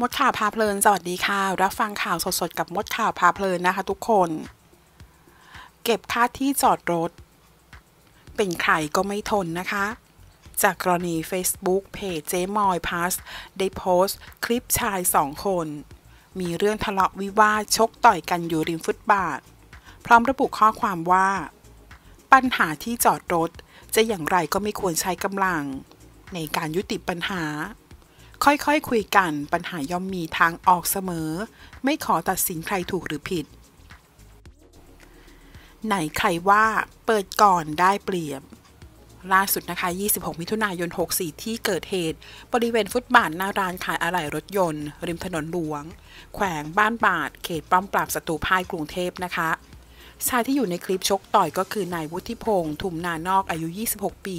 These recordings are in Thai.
มดข่าวพาเพลิน สวัสดีค่ะ รับฟังข่าวสดๆกับมดข่าวพาเพลินนะคะทุกคน เก็บค่าที่จอดรถ เป็นใครก็ไม่ทนนะคะ จากกรณี Facebook เพจเจมอยพาสได้โพสต์คลิปชายสองคน มีเรื่องทะเลาะวิวาชกต่อยกันอยู่ริมฟุตบาท พร้อมระบุข้อความว่า ปัญหาที่จอดรถจะอย่างไรก็ไม่ควรใช้กำลัง ในการยุติปัญหาค่อยๆคคุยกัน ปัญหาย่อมมีทางออกเสมอ ไม่ขอตัดสินใครถูกหรือผิด ไหนใครว่าเปิดก่อนได้เปรียบ ล่าสุดนะคะ 26 มิถุนายน 64 ที่เกิดเหตุ บริเวณฟุตบาทหน้าร้านขายอะไหล่รถยนต์ ริมถนนหลวง แขวงบ้านบาดเขตป้อมปราบศัตรูพ่ายกรุงเทพนะคะ ชายที่อยู่ในคลิปชกต่อยก็คือนายวุฒิพงศ์ทุมนานอกอายุ 26 ปี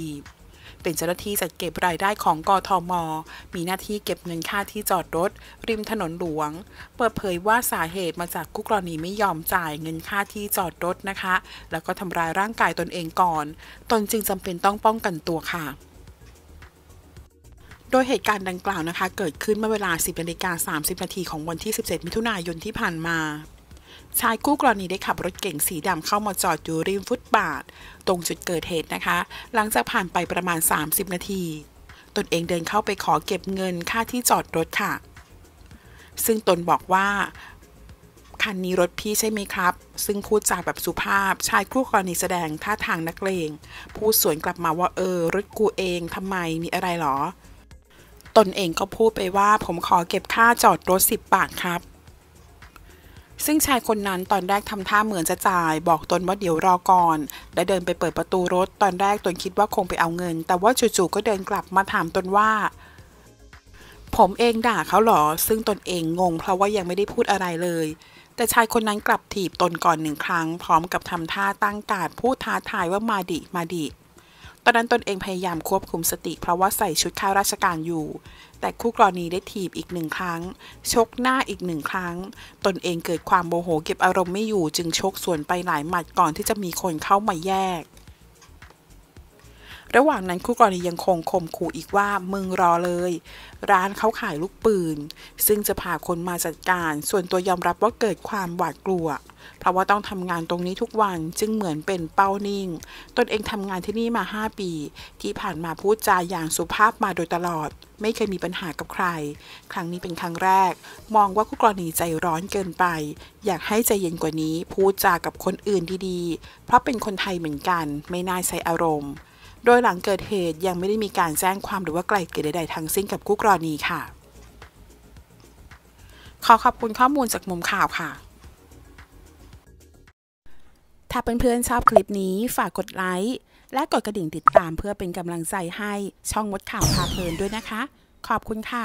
เป็นเจ้าหน้าที่จัดเก็บรายได้ของกทม มีหน้าที่เก็บเงินค่าที่จอดรถ ริมถนนหลวง เปิดเผยว่าสาเหตุมาจากคู่กรณีไม่ยอมจ่ายเงินค่าที่จอดรถนะคะ แล้วก็ทำร้ายร่างกายตนเองก่อน ตนจึงจำเป็นต้องป้องกันตัวค่ะ โดยเหตุการณ์ดังกล่าวนะคะ เกิดขึ้นเมื่อเวลา 10นาฬิกา30 นาทีของวันที่ 17 มิถุนายนที่ผ่านมาชายคู่กรณีได้ขับรถเก่งสีดำเข้ามาจอดอยู่ริมฟุตบาท ตรงจุดเกิดเหตุนะคะ หลังจากผ่านไปประมาณ 30 นาที ตนเองเดินเข้าไปขอเก็บเงินค่าที่จอดรถค่ะ ซึ่งตนบอกว่า คันนี้รถพี่ใช่ไหมครับ ซึ่งพูดจาแบบสุภาพชายคู่กรณีแสดงท่าทางนักเลงพูดสวนกลับมาว่าเออรถกูเองทำไมมีอะไรหรอ ตนเองก็พูดไปว่าผมขอเก็บค่าจอดรถ 10 บาทครับซึ่งชายคนนั้นตอนแรกทำท่าเหมือนจะจ่าย บอกตนว่าเดี๋ยวรอก่อนและเดินไปเปิดประตูรถตอนแรกตนคิดว่าคงไปเอาเงิน แต่ว่าจู่ๆก็เดินกลับมาถามตนว่า ผมเองด่าเขาหรอ ซึ่งตนเองงงเพราะว่ายังไม่ได้พูดอะไรเลย แต่ชายคนนั้นกลับถีบตนก่อนหนึ่งครั้ง พร้อมกับทำท่าตั้งการพูดท้าทายว่ามาดิมาดิตอนนั้นตนเองพยายามควบคุมสติเพราะว่าใส่ชุดข้าราชการอยู่ แต่คู่กรณีได้ถีบอีกหนึ่งครั้ง ชกหน้าอีกหนึ่งครั้ง ตนเองเกิดความโมโหเก็บอารมณ์ไม่อยู่จึงชกสวนไปหลายหมัดก่อนที่จะมีคนเข้ามาแยกระหว่างนั้นคู่กรณียังคงข่มขู่อีกว่า มึงรอเลย ร้านเขาขายลูกปืน ซึ่งจะพาคนมาจัดการ ส่วนตัวยอมรับว่าเกิดความหวาดกลัว เพราะว่าต้องทำงานตรงนี้ทุกวันจึงเหมือนเป็นเป้านิ่ง ตนเองทำงานที่นี่มา 5 ปี ที่ผ่านมาพูดจาอย่างสุภาพมาโดยตลอด ไม่เคยมีปัญหากับใคร ครั้งนี้เป็นครั้งแรก มองว่าคู่กรณีใจร้อนเกินไป อยากให้ใจเย็นกว่านี้ พูดจา กับคนอื่นดีๆเพราะเป็นคนไทยเหมือนกัน ไม่น่าใช้อารมณ์โดยหลังเกิดเหตุยังไม่ได้มีการแจ้งความหรือว่าไกล่เกลี่ยใดๆทั้งสิ้นกับคู่กรณีค่ะ ขอขอบคุณข้อมูลจากมุมข่าวค่ะ ถ้าเเพื่อนๆชอบคลิปนี้ฝากกดไลค์ และกดกระดิ่งติดตามเพื่อเป็นกำลังใจให้ช่องมดข่าวพาเพลินด้วยนะคะ ขอบคุณค่ะ